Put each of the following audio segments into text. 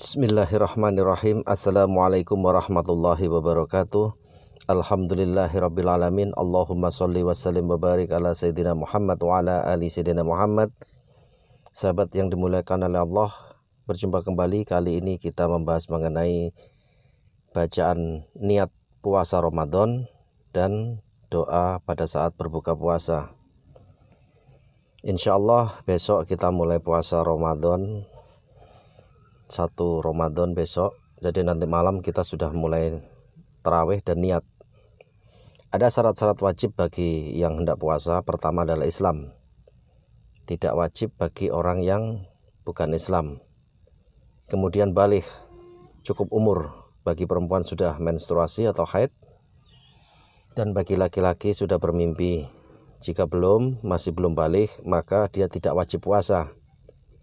Bismillahirrahmanirrahim. Assalamualaikum warahmatullahi wabarakatuh. Alhamdulillahirrabbilalamin. Allahumma salli wa sallim wa barik ala Sayyidina Muhammad wa ala ali Sayyidina Muhammad. Sahabat yang dimuliakan oleh Allah, berjumpa kembali. Kali ini kita membahas mengenai bacaan niat puasa Ramadan dan doa pada saat berbuka puasa. Insya Allah besok kita mulai puasa Ramadan satu Ramadan besok. Jadi nanti malam kita sudah mulai terawih dan niat. Ada syarat-syarat wajib bagi yang hendak puasa. Pertama adalah Islam. Tidak wajib bagi orang yang bukan Islam. Kemudian balik cukup umur bagi perempuan sudah menstruasi atau haid dan bagi laki-laki sudah bermimpi jika belum masih belum balik maka dia tidak wajib puasa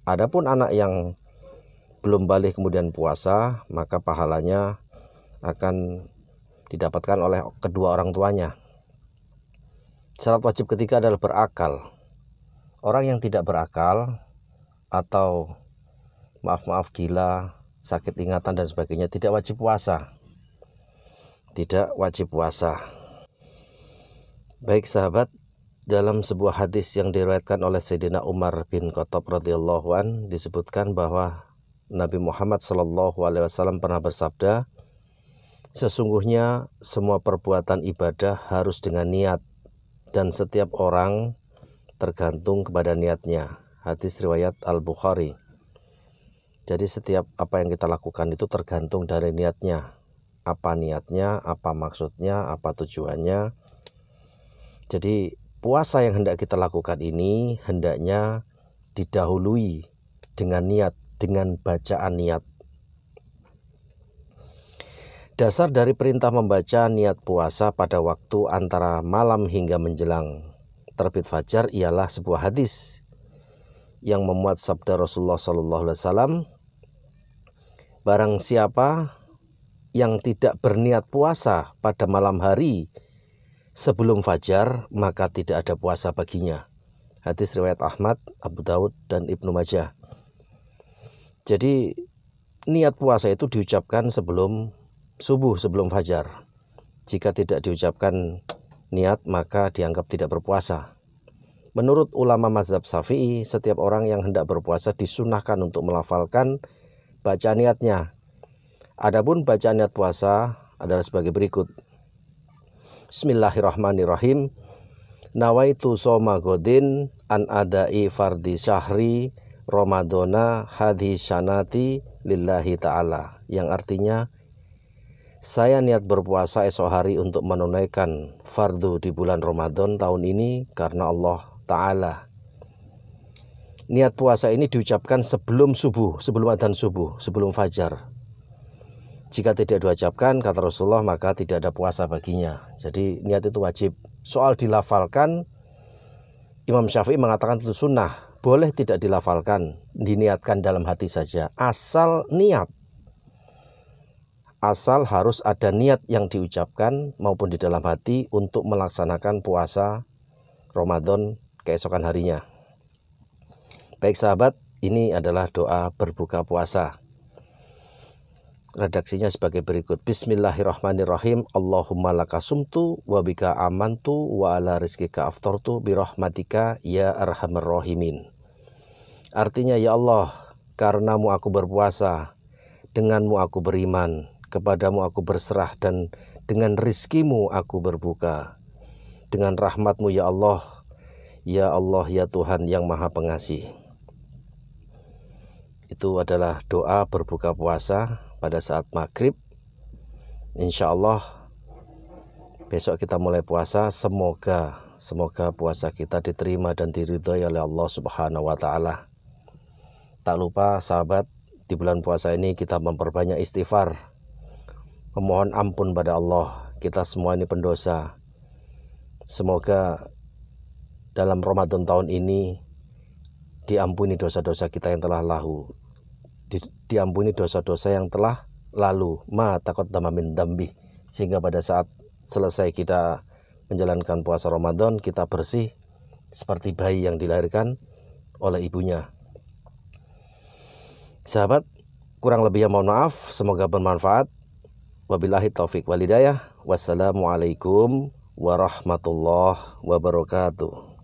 adapun anak yang belum balik kemudian puasa, maka pahalanya akan didapatkan oleh kedua orang tuanya. Syarat wajib ketiga adalah berakal. Orang yang tidak berakal atau maaf-maaf gila, sakit ingatan dan sebagainya tidak wajib puasa. Tidak wajib puasa. Baik sahabat, dalam sebuah hadis yang diriwayatkan oleh Sayyidina Umar bin Khattab radhiyallahu an disebutkan bahwa Nabi Muhammad SAW pernah bersabda, Sesungguhnya semua perbuatan ibadah harus dengan niat dan setiap orang tergantung kepada niatnya. Hadis riwayat Al-Bukhari. Jadi setiap apa yang kita lakukan itu tergantung dari niatnya. Apa niatnya, apa maksudnya, apa tujuannya. Jadi puasa yang hendak kita lakukan ini hendaknya didahului dengan niat dengan bacaan niat. Dasar dari perintah membaca niat puasa pada waktu antara malam hingga menjelang terbit fajar ialah sebuah hadis yang memuat sabda Rasulullah Sallallahu Alaihi Wasallam, barang siapa yang tidak berniat puasa pada malam hari sebelum fajar maka tidak ada puasa baginya. Hadis riwayat Ahmad, Abu Daud, dan Ibnu Majah. Jadi niat puasa itu diucapkan sebelum subuh, sebelum fajar. Jika tidak diucapkan niat maka dianggap tidak berpuasa. Menurut ulama mazhab Syafi'i, setiap orang yang hendak berpuasa disunahkan untuk melafalkan bacaan niatnya. Adapun bacaan niat puasa adalah sebagai berikut. Bismillahirrahmanirrahim. Nawaitu soma godin an adai fardi syahri Ramadona hadhi sanati lillahi ta'ala yang artinya saya niat berpuasa esok hari untuk menunaikan fardu di bulan Ramadan tahun ini karena Allah Ta'ala. Niat puasa ini diucapkan sebelum subuh, sebelum adzan subuh, sebelum fajar. Jika tidak diucapkan, kata Rasulullah, maka tidak ada puasa baginya. Jadi niat itu wajib. Soal dilafalkan, Imam Syafi'i mengatakan itu sunnah boleh tidak dilafalkan, diniatkan dalam hati saja, asal niat. Asal harus ada niat yang diucapkan maupun di dalam hati untuk melaksanakan puasa Ramadan keesokan harinya. Baik sahabat, ini adalah doa berbuka puasa. Redaksinya sebagai berikut. Bismillahirrahmanirrahim. Allahumma laka sumtu wa bika amantu wa ala rizkika aftortu birahmatika ya arhamar Artinya ya Allah, karenamu aku berpuasa, denganmu aku beriman, kepadamu aku berserah dan dengan rizkimu aku berbuka. Dengan rahmatmu ya Allah, ya Allah ya Tuhan yang maha pengasih. Itu adalah doa berbuka puasa pada saat maghrib. Insya Allah besok kita mulai puasa. Semoga semoga puasa kita diterima dan diridhoi oleh Allah Subhanahu wa taala. Tak lupa sahabat, di bulan puasa ini kita memperbanyak istighfar. Memohon ampun pada Allah, kita semua ini pendosa. Semoga dalam Ramadan tahun ini diampuni dosa-dosa kita yang telah lalu. Di, diampuni dosa-dosa yang telah lalu. Ma takut damamin dambi. Sehingga pada saat selesai kita menjalankan puasa Ramadan, kita bersih seperti bayi yang dilahirkan oleh ibunya Sahabat, kurang lebihnya mohon maaf. Semoga bermanfaat. Wabillahi taufik walidayah. Wassalamualaikum warahmatullahi wabarakatuh.